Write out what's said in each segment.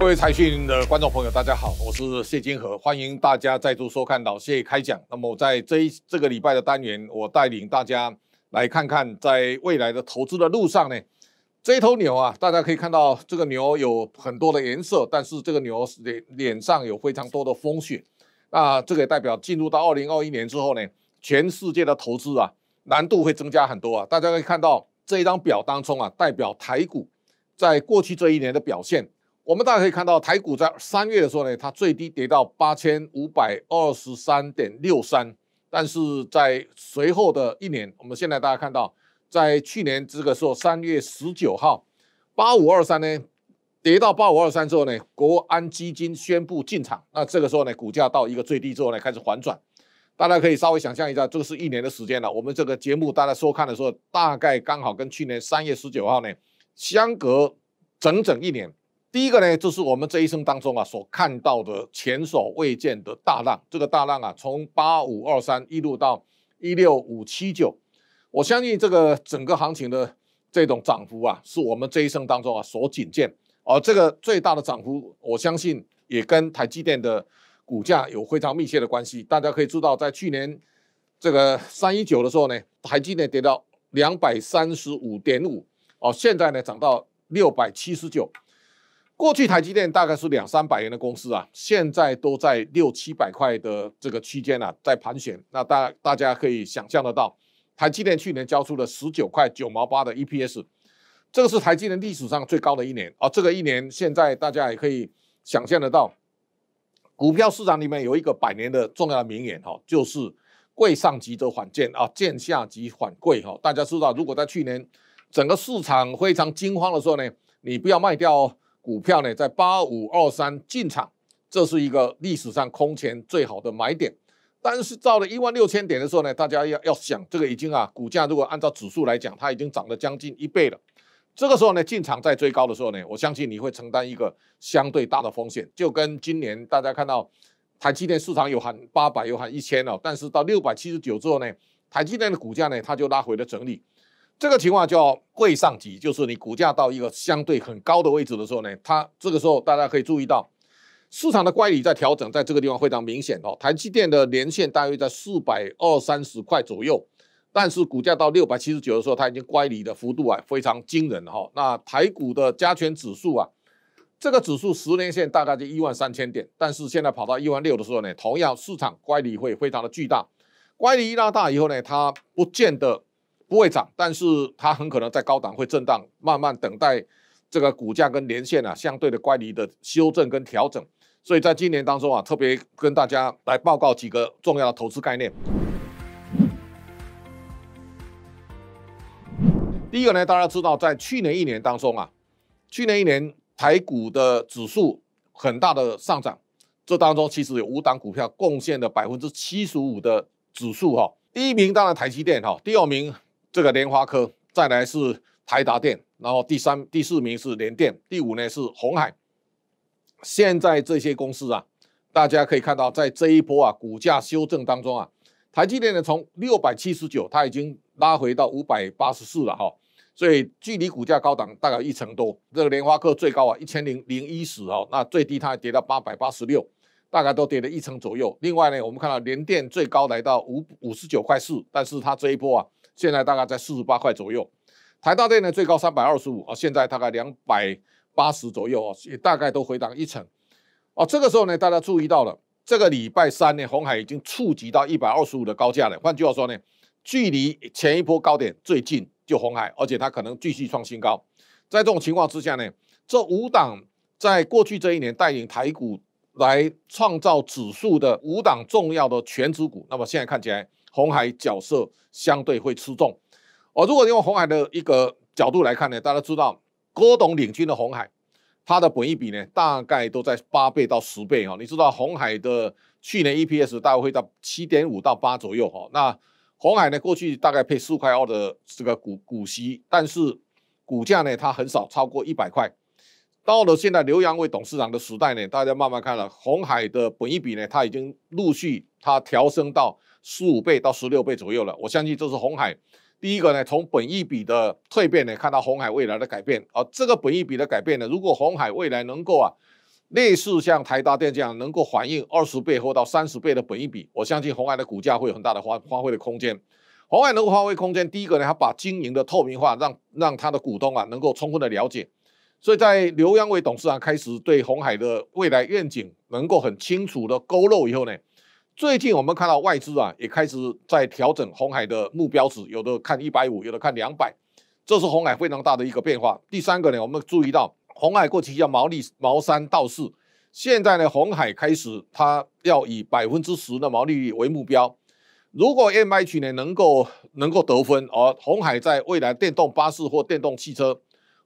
各位财讯的观众朋友，大家好，我是谢金河，欢迎大家再度收看老谢开讲。那么，在这一这个礼拜的单元，我带领大家来看看，在未来的投资的路上呢，这头牛啊，大家可以看到这个牛有很多的颜色，但是这个牛脸脸上有非常多的风雪，那这个代表进入到二零二一年之后呢，全世界的投资啊，难度会增加很多啊。大家可以看到这一张表当中啊，代表台股在过去这一年的表现。我们大家可以看到，台股在三月的时候呢，它最低跌到八千五百二十三点六三，但是在随后的一年，我们现在大家看到，在去年这个时候三月十九号，八五二三呢跌到八五二三之后呢，国安基金宣布进场，那这个时候呢，股价到一个最低之后呢，开始反转。大家可以稍微想象一下，这个是一年的时间了。我们这个节目大家收看的时候，大概刚好跟去年三月十九号呢相隔整整一年。第一个呢，就是我们这一生当中啊所看到的前所未见的大浪。这个大浪啊，从八五二三一路到一六五七九，我相信这个整个行情的这种涨幅啊，是我们这一生当中啊所仅见。而这个最大的涨幅，我相信也跟台积电的股价有非常密切的关系。大家可以知道，在去年这个三一九的时候呢，台积电跌到两百三十五点五，哦，现在呢涨到六百七十九。过去台积电大概是两三百元的公司啊，现在都在六七百块的这个区间啊，在盘旋。那大大家可以想象得到，台积电去年交出了十九块九毛八的 EPS，这个是台积电历史上最高的一年啊。这个一年现在大家也可以想象得到，股票市场里面有一个百年的重要的名言哈，就是“贵上急则反贱啊，贱下急反贵”。哈，大家知道，如果在去年整个市场非常惊慌的时候呢，你不要卖掉哦。股票呢，在八五二三进场，这是一个历史上空前最好的买点。但是到了一万六千点的时候呢，大家要要想这个已经啊，股价如果按照指数来讲，它已经涨了将近一倍了。这个时候呢，进场在最高的时候呢，我相信你会承担一个相对大的风险。就跟今年大家看到台积电市场有喊八百，有喊一千哦，但是到六百七十九之后呢，台积电的股价呢，它就拉回了整理。这个情况叫位上级，就是你股价到一个相对很高的位置的时候呢，它这个时候大家可以注意到，市场的乖离在调整，在这个地方非常明显哦。台积电的年限大约在四百二三十块左右，但是股价到六百七十九的时候，它已经乖离的幅度啊非常惊人哈。那台股的加权指数啊，这个指数十年线大概就一万三千点，但是现在跑到一万六的时候呢，同样市场乖离会非常的巨大，乖离一拉大以后呢，它不见得。不会涨，但是它很可能在高档会震荡，慢慢等待这个股价跟连线啊相对的乖离的修正跟调整。所以在今年当中啊，特别跟大家来报告几个重要的投资概念。第一个呢，大家知道在去年一年当中啊，去年一年台股的指数很大的上涨，这当中其实有五档股票贡献了百分之七十五的指数哈。第一名当然台积电哈，第二名。这个联发科，再来是台达电，然后第三、第四名是联电，第五呢是红海。现在这些公司啊，大家可以看到，在这一波啊股价修正当中啊，台积电呢从六百七十九，它已经拉回到五百八十四了哈，所以距离股价高档大概一成多。这个联发科最高啊一千零零一十哦，那最低它跌到八百八十六，大概都跌了一成左右。另外呢，我们看到联电最高来到五五十九块四，但是它这一波啊。现在大概在四十八块左右，台大电呢最高三百二十五啊，现在大概两百八十左右啊，也大概都回档一成。啊。这个时候呢，大家注意到了，这个礼拜三呢，红海已经触及到一百二十五的高价了。换句话说呢，距离前一波高点最近就红海，而且它可能继续创新高。在这种情况之下呢，这五档在过去这一年带领台股来创造指数的五档重要的全指股，那么现在看起来。红海角色相对会出众。我如果用红海的一个角度来看呢，大家知道郭董领军的红海，它的本益比呢大概都在八倍到十倍哦。你知道红海的去年 EPS 大概会到七点五到八左右哦。那红海呢过去大概配四块二的这个股股息，但是股价呢它很少超过一百块。到了现在刘洋为董事长的时代呢，大家慢慢看了红海的本益比呢，它已经陆续它调升到。十五倍到十六倍左右了，我相信这是红海。第一个呢，从本益比的蜕变呢，看到红海未来的改变啊。这个本益比的改变呢，如果红海未来能够啊，类似像台大电这样能够反映二十倍或到三十倍的本益比，我相信红海的股价会有很大的发发挥的空间。红海能够发挥空间，第一个呢，他把经营的透明化，让让他的股东啊能够充分的了解。所以在刘扬伟董事长开始对红海的未来愿景能够很清楚的勾勒以后呢。最近我们看到外资啊也开始在调整红海的目标值，有的看一百五，有的看两百，这是红海非常大的一个变化。第三个呢，我们注意到红海过去叫毛利毛三到四，现在呢红海开始它要以百分之十的毛利率为目标。如果 M H 呢能够能够得分，而红海在未来电动巴士或电动汽车，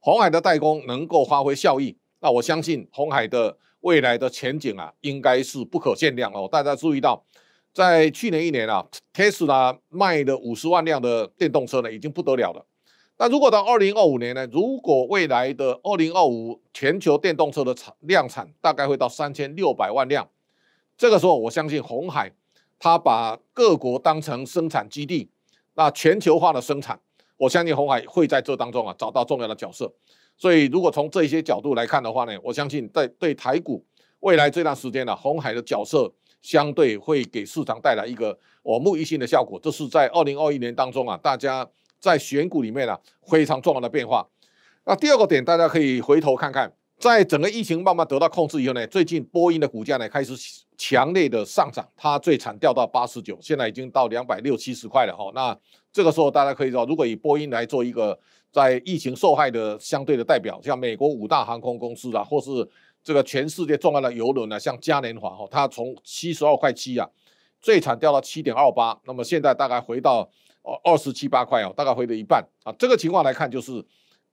红海的代工能够发挥效益，那我相信红海的。未来的前景啊，应该是不可限量哦。大家注意到，在去年一年啊，特斯拉卖的五十万辆的电动车呢，已经不得了了。但如果到二零二五年呢，如果未来的二零二五全球电动车的产量产大概会到三千六百万辆，这个时候我相信红海，它把各国当成生产基地，那全球化的生产，我相信红海会在这当中啊找到重要的角色。所以，如果从这些角度来看的话呢，我相信在对台股未来这段时间呢，红海的角色相对会给市场带来一个耳目一新的效果。这是在二零二一年当中啊，大家在选股里面呢非常重要的变化。那第二个点，大家可以回头看看，在整个疫情慢慢得到控制以后呢，最近波音的股价呢开始强烈的上涨，它最惨掉到八十九，现在已经到两百六七十块了哈。那这个时候大家可以知道，如果以波音来做一个在疫情受害的相对的代表，像美国五大航空公司啊，或是这个全世界重要的游轮啊，像嘉年华哦，它从七十二块七啊，最惨掉到七点二八，那么现在大概回到二二十七八块啊，大概回了一半啊。这个情况来看，就是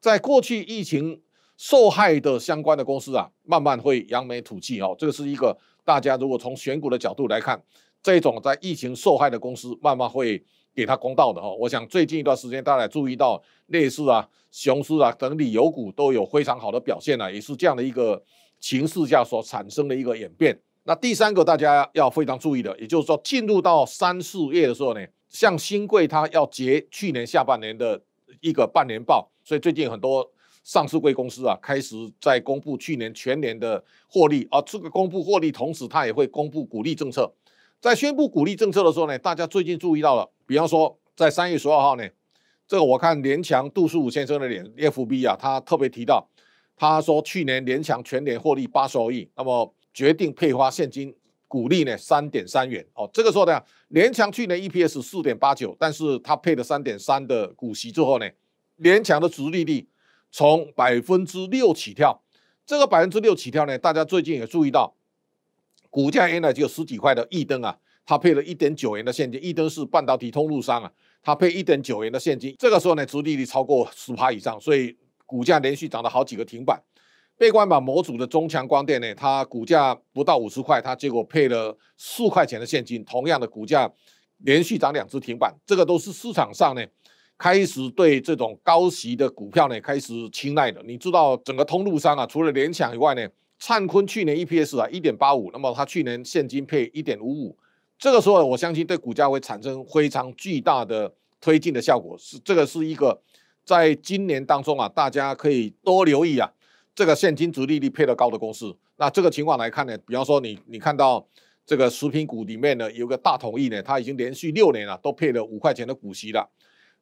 在过去疫情受害的相关的公司啊，慢慢会扬眉吐气哦。这个是一个大家如果从选股的角度来看，这种在疫情受害的公司慢慢会。给他公道的哈，我想最近一段时间大家注意到，类似啊、雄狮啊等旅游股都有非常好的表现了，也是这样的一个情势下所产生的一个演变。那第三个大家要非常注意的，也就是说进入到三四月的时候呢，像新贵它要结去年下半年的一个半年报，所以最近很多上市贵公司啊开始在公布去年全年的获利啊，这个公布获利同时，它也会公布鼓励政策。在宣布鼓励政策的时候呢，大家最近注意到了。比方说，在三月十二号呢，这个我看联强杜树武先生的脸 FB 啊，他特别提到，他说去年联强全年获利八十二亿，那么决定配发现金股利呢三点三元哦。这个时候呢，联强去年 EPS 四点八九，但是他配的三点三的股息之后呢，联强的殖利率从百分之六起跳。这个百分之六起跳呢，大家最近也注意到，股价原来只有十几块的一登啊。它配了一点九元的现金，一都是半导体通路商啊，它配一点九元的现金，这个时候呢，逐利率超过十趴以上，所以股价连续涨了好几个停板。背光板模组的中强光电呢，它股价不到五十块，它结果配了四块钱的现金，同样的股价连续涨两只停板。这个都是市场上呢，开始对这种高息的股票呢，开始青睐了。你知道整个通路商啊，除了联想以外呢，灿坤去年 EPS 啊一点八五，那么它去年现金配一点五五。这个时候，我相信对股价会产生非常巨大的推进的效果。是这个是一个，在今年当中啊，大家可以多留意啊，这个现金值利率配得高的公司。那这个情况来看呢，比方说你你看到这个食品股里面呢，有个大统一呢，它已经连续六年了都配了五块钱的股息了。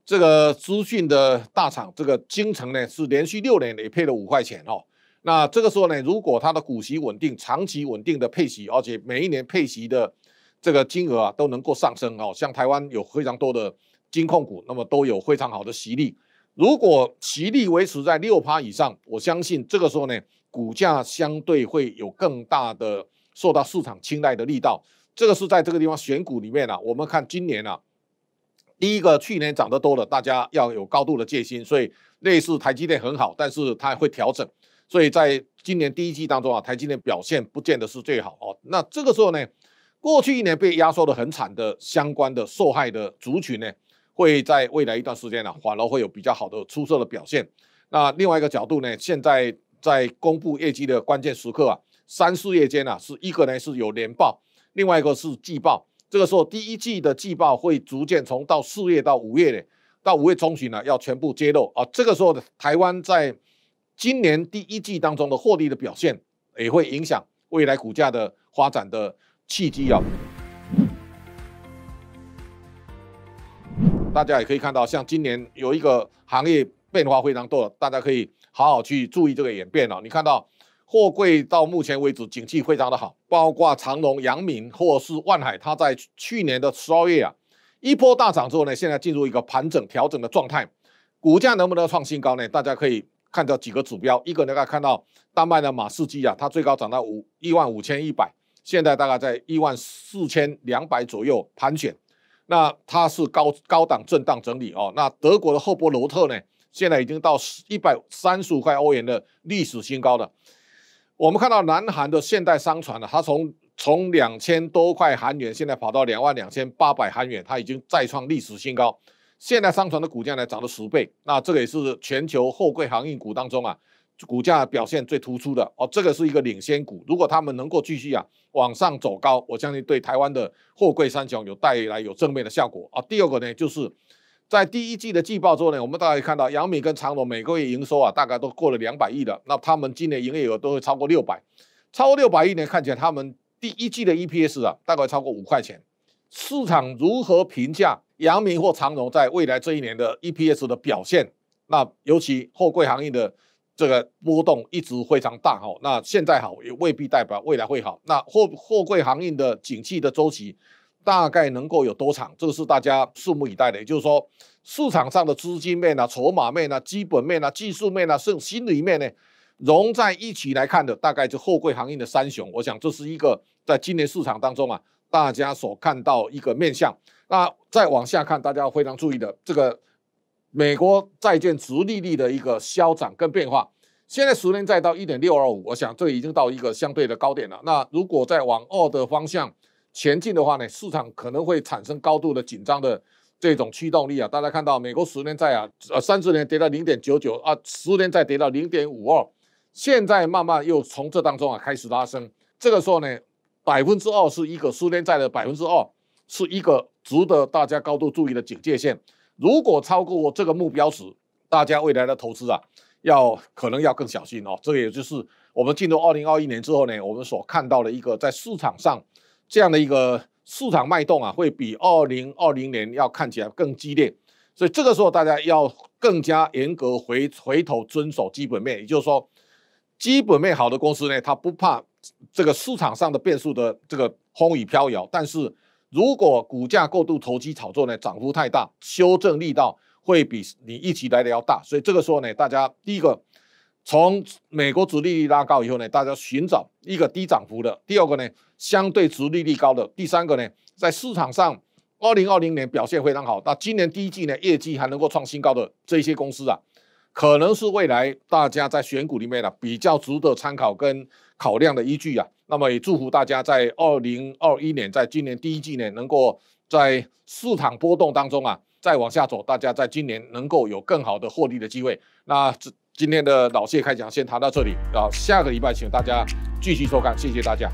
这个资讯的大厂，这个京城呢是连续六年也配了五块钱哦。那这个时候呢，如果它的股息稳定，长期稳定的配息，而且每一年配息的。这个金额啊都能够上升哦。像台湾有非常多的金控股，那么都有非常好的息力。如果息力维持在六趴以上，我相信这个时候呢，股价相对会有更大的受到市场青睐的力道。这个是在这个地方选股里面啊，我们看今年啊，第一个去年涨得多了，大家要有高度的戒心。所以类似台积电很好，但是它会调整。所以在今年第一季当中啊，台积电表现不见得是最好哦。那这个时候呢？过去一年被压缩的很惨的相关的受害的族群呢，会在未来一段时间呢，反而会有比较好的出色的表现。那另外一个角度呢，现在在公布业绩的关键时刻啊，三四月间呢，是一个呢是有年报，另外一个是季报。这个时候第一季的季报会逐渐从到四月到五月呢，到五月中旬呢要全部揭露啊。这个时候的台湾在今年第一季当中的获利的表现，也会影响未来股价的发展的。契机啊，大家也可以看到，像今年有一个行业变化非常多，大家可以好好去注意这个演变了。你看到货柜到目前为止景气非常的好，包括长龙、阳明或是万海，它在去年的十二月啊一波大涨之后呢，现在进入一个盘整调整的状态。股价能不能创新高呢？大家可以看到几个指标，一个能够看到丹麦的马士基啊，它最高涨到五一万五千一百。现在大概在一万四千两百左右盘旋，那它是高高档震荡整理哦。那德国的赫伯罗特呢，现在已经到一百三十五块欧元的历史新高了。我们看到南韩的现代商船呢，它从从两千多块韩元，现在跑到两万两千八百韩元，它已经再创历史新高。现代商船的股价呢，涨了十倍。那这个也是全球货柜航运股当中啊。股价表现最突出的哦，这个是一个领先股。如果他们能够继续啊往上走高，我相信对台湾的货柜三雄有带来有正面的效果啊。第二个呢，就是在第一季的季报之呢，我们大家看到杨明跟长荣每个月营收啊，大概都过了两百亿了。那他们今年营业额都会超过六百，超过六百亿呢，看起来他们第一季的 EPS 啊大概超过五块钱。市场如何评价杨明或长荣在未来这一年的 EPS 的表现？那尤其货柜行业的。这个波动一直非常大哈，那现在好也未必代表未来会好。那货货柜行业的景气的周期大概能够有多长？这个是大家拭目以待的。也就是说，市场上的资金面呢、筹码面呢、基本面呢、技术面呢、甚至心理面呢，融在一起来看的，大概就货柜行业的三雄。我想这是一个在今年市场当中啊，大家所看到一个面相。那再往下看，大家非常注意的这个。美国债券殖利率的一个消涨跟变化，现在十年债到一点六二五，我想这已经到一个相对的高点了。那如果再往二的方向前进的话呢，市场可能会产生高度的紧张的这种驱动力啊。大家看到美国十年债啊，呃，三十年跌到零点九九啊，十年债跌到零点五二，现在慢慢又从这当中啊开始拉升。这个时候呢，百分之二是一个十年债的百分之二，是一个值得大家高度注意的警戒线。如果超过这个目标时，大家未来的投资啊，要可能要更小心哦。这个也就是我们进入二零二一年之后呢，我们所看到的一个在市场上这样的一个市场脉动啊，会比二零二零年要看起来更激烈。所以这个时候大家要更加严格回回头遵守基本面，也就是说，基本面好的公司呢，它不怕这个市场上的变数的这个风雨飘摇，但是。如果股价过度投机炒作呢，涨幅太大，修正力道会比你一起来的要大，所以这个时候呢，大家第一个从美国殖利率拉高以后呢，大家寻找一个低涨幅的；第二个呢，相对殖利率高的；第三个呢，在市场上二零二零年表现非常好，那今年第一季呢业绩还能够创新高的这些公司啊，可能是未来大家在选股里面呢比较值得参考跟考量的依据啊。那么也祝福大家在二零二一年，在今年第一季呢，能够在市场波动当中啊，再往下走，大家在今年能够有更好的获利的机会。那这今天的老谢开讲先谈到这里啊，下个礼拜请大家继续收看，谢谢大家。